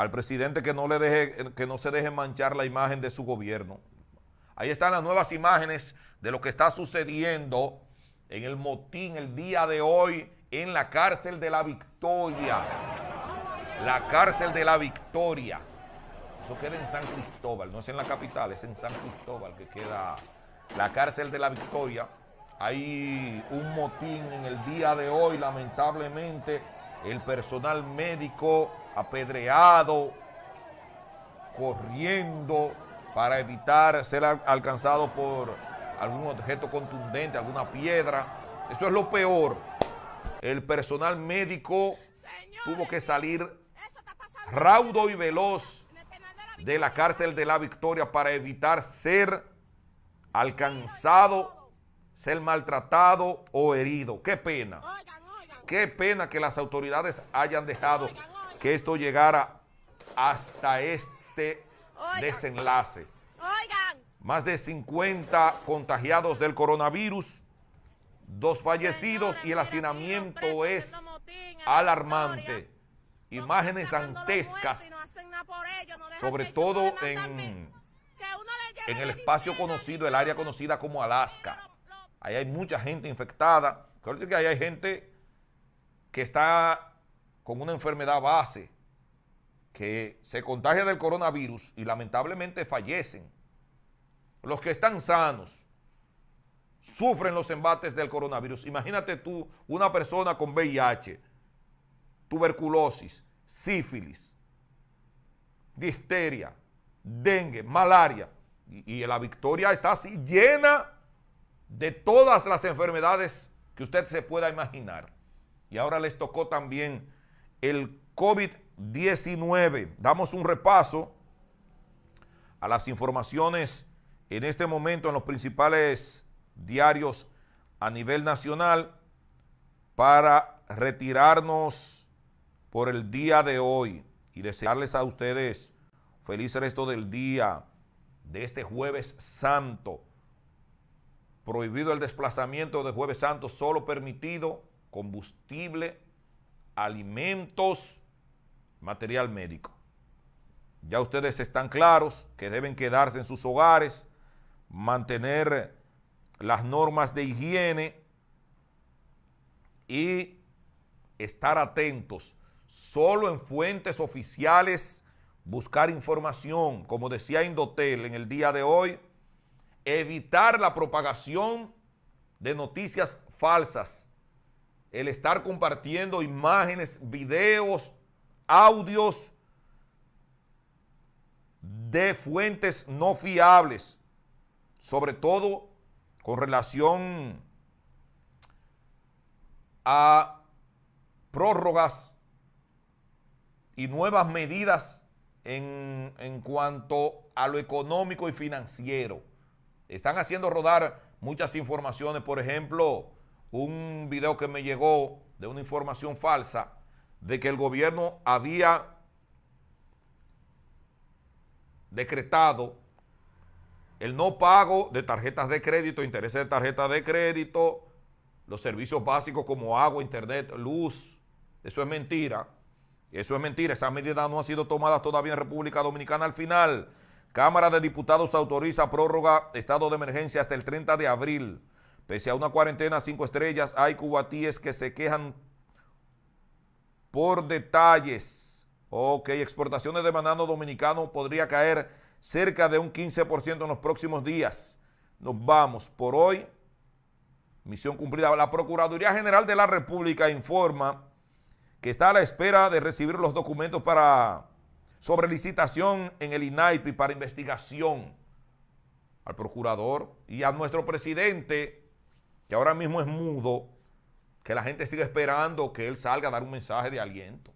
al presidente que no, le deje, que no se deje manchar la imagen de su gobierno. Ahí están las nuevas imágenes de lo que está sucediendo en el motín el día de hoy en la cárcel de la Victoria. La cárcel de la Victoria. Eso queda en San Cristóbal, no es en la capital, es en San Cristóbal que queda la cárcel de la Victoria. Hay un motín en el día de hoy, lamentablemente el personal médico apedreado, corriendo para evitar ser alcanzado por algún objeto contundente, alguna piedra. Eso es lo peor. El personal médico tuvo que salir raudo y veloz de la cárcel de la Victoria para evitar ser alcanzado, ser maltratado o herido. Qué pena. Qué pena que las autoridades hayan dejado que esto llegara hasta este desenlace. Más de 50 contagiados del coronavirus, dos fallecidos y el hacinamiento es alarmante. Imágenes dantescas, sobre todo en, en el espacio conocido, el área conocida como Alaska. Ahí hay mucha gente infectada. que ahí hay gente que está con una enfermedad base, que se contagia del coronavirus y lamentablemente fallecen. Los que están sanos sufren los embates del coronavirus. Imagínate tú una persona con VIH, tuberculosis, sífilis, difteria, dengue, malaria. Y, y, la victoria está así llena de todas las enfermedades que usted se pueda imaginar y ahora les tocó también el COVID-19. Damos un repaso a las informaciones en este momento en los principales diarios a nivel nacional para retirarnos por el día de hoy y desearles a ustedes feliz resto del día de este jueves santo. Prohibido el desplazamiento de jueves santo, solo permitido combustible, alimentos, material médico. Ya ustedes están claros que deben quedarse en sus hogares, mantener las normas de higiene y estar atentos. Solo en fuentes oficiales buscar información, como decía Indotel en el día de hoy, evitar la propagación de noticias falsas el estar compartiendo imágenes, videos, audios de fuentes no fiables, sobre todo con relación a prórrogas y nuevas medidas en, cuanto a lo económico y financiero. Están haciendo rodar muchas informaciones, por ejemplo, un video que me llegó de una información falsa de que el gobierno había decretado el no pago de tarjetas de crédito, intereses de tarjetas de crédito, los servicios básicos como agua, internet, luz. Eso es mentira. Eso es mentira. Esas medidas no han sido tomadas todavía en República Dominicana. Al final, Cámara de Diputados autoriza prórroga estado de emergencia hasta el 30 de abril. Pese a una cuarentena cinco estrellas, hay cubatíes que se quejan por detalles. Ok, exportaciones de banano dominicano podría caer cerca de un 15% en los próximos días. Nos vamos por hoy. Misión cumplida. La Procuraduría General de la República informa que está a la espera de recibir los documentos para sobre licitación en el INAIPI para investigación al procurador y a nuestro presidente y ahora mismo es mudo, que la gente sigue esperando que él salga a dar un mensaje de aliento.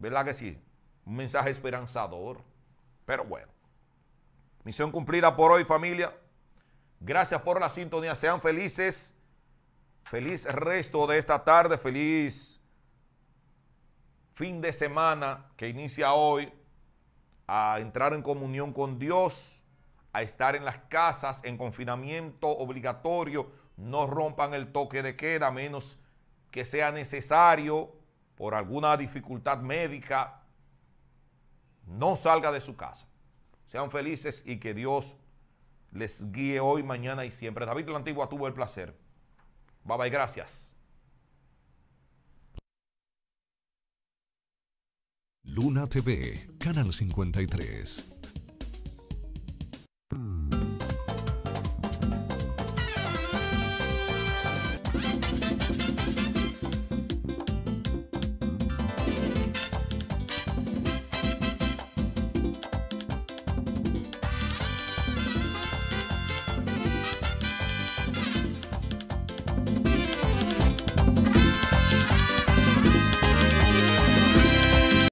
¿Verdad que sí? Un mensaje esperanzador. Pero bueno, misión cumplida por hoy familia. Gracias por la sintonía. Sean felices. Feliz resto de esta tarde. Feliz fin de semana que inicia hoy a entrar en comunión con Dios a estar en las casas en confinamiento obligatorio. No rompan el toque de queda, menos que sea necesario por alguna dificultad médica. No salga de su casa. Sean felices y que Dios les guíe hoy, mañana y siempre. David la Antigua tuvo el placer. Bye bye, gracias. Luna TV, Canal 53.